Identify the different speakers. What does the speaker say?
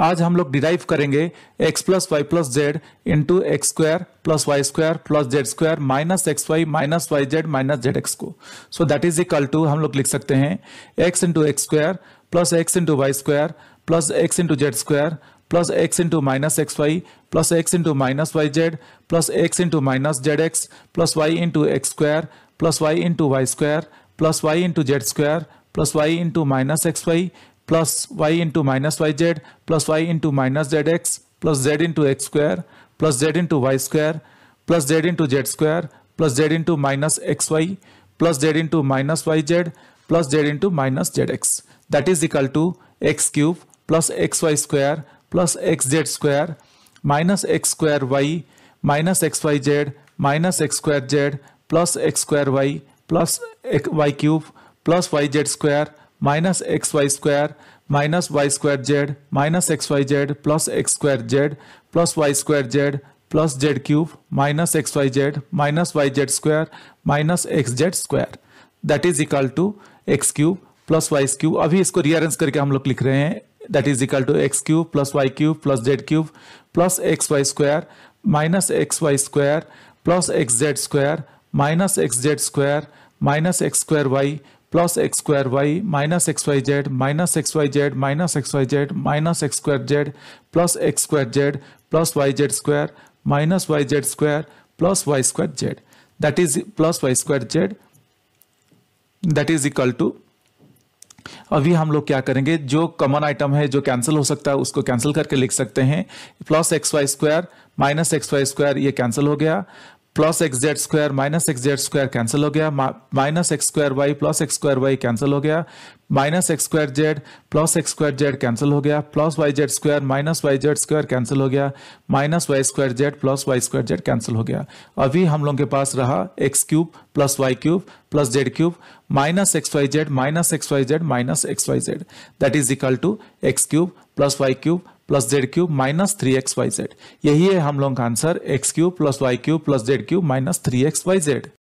Speaker 1: आज हम लोग डिराइव करेंगे x plus Y plus Z into X square plus Y square plus Z square minus x Y minus Y Z minus Z X को so that is equal to हम लोग लिख सकते हैं x into X square plus X into Y square plus X into Z square plus X into minus x Y plus X into minus Y Z plus X into minus Z X plus Y into X square plus Y into Y square plus Y into Z square plus Y into minus x Y plus y into minus yz plus y into minus zx plus z into x square plus z into y square plus z into z square plus z into minus xy plus z into minus yz plus z into minus zx that is equal to x cube plus xy square plus xz square minus x square y minus xyz minus x square z plus x square y plus y cube plus yz square minus x Y square minus Y square Z minus x Y Z plus x square Z plus Y square Z plus Z cube minus x Y Z minus Y Z square minus x Z square that is equal to x cube plus Y cube अभी इसको rearrange करके हम लोग लिख रहे हैं that is equal to x cube plus Y cube plus Z cube plus x Y square minus x Y square plus x Z square minus x Z square minus x square Y plus x square Y minus x Y Z minus x Y Z minus x Y Z minus x square Z plus x square Z plus Y Z square minus Y Z square plus Y square Z that is plus Y square Z that is equal to अभी हम लोग क्या करेंगे जो common item है जो cancel हो सकता है उसको कैंसिल करके लिख सकते हैं plus x Y square minus x Y square ये कैंसिल हो गया plus x Z square minus x Z square cancel हो गया minus x square Y plus x square y cancel हो गया minus x square Z plus x square z cancel हो गया plus Y Z square minus Y Z square cancel हो गया minus Y square Z plus Y square z cancel हो गया अभी हम लोग के पास रहा x cube plus Y cube plus Z cube minus x Y Z minus x Y Z minus x Y z that is equal to x cube plus Y cube plus Z cube minus three x Y z यही है हम लोग का answer x cube plus Y cube plus Z cube minus three x Y Z